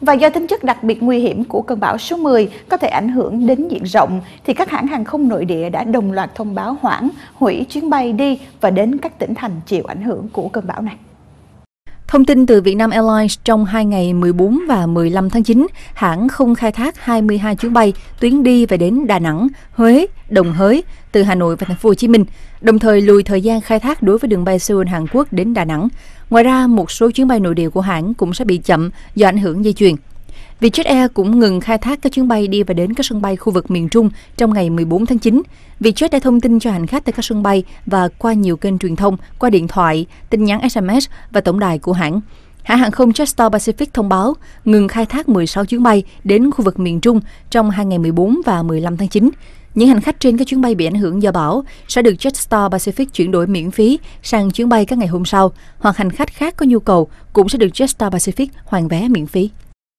Và do tính chất đặc biệt nguy hiểm của cơn bão số 10 có thể ảnh hưởng đến diện rộng, thì các hãng hàng không nội địa đã đồng loạt thông báo hoãn, hủy chuyến bay đi và đến các tỉnh thành chịu ảnh hưởng của cơn bão này. Thông tin từ Vietnam Airlines trong 2 ngày 14 và 15 tháng 9, hãng không khai thác 22 chuyến bay tuyến đi và đến Đà Nẵng, Huế, Đồng Hới từ Hà Nội và Thành phố Hồ Chí Minh, đồng thời lùi thời gian khai thác đối với đường bay Seoul Hàn Quốc đến Đà Nẵng. Ngoài ra, một số chuyến bay nội địa của hãng cũng sẽ bị chậm do ảnh hưởng dây chuyền. Vietjet Air cũng ngừng khai thác các chuyến bay đi và đến các sân bay khu vực miền Trung trong ngày 14 tháng 9. Vietjet đã thông tin cho hành khách tại các sân bay và qua nhiều kênh truyền thông, qua điện thoại, tin nhắn SMS và tổng đài của hãng. Hãng hàng không Jetstar Pacific thông báo ngừng khai thác 16 chuyến bay đến khu vực miền Trung trong hai ngày 14 và 15 tháng 9. Những hành khách trên các chuyến bay bị ảnh hưởng do bão sẽ được Jetstar Pacific chuyển đổi miễn phí sang chuyến bay các ngày hôm sau, hoặc hành khách khác có nhu cầu cũng sẽ được Jetstar Pacific hoàn vé miễn phí.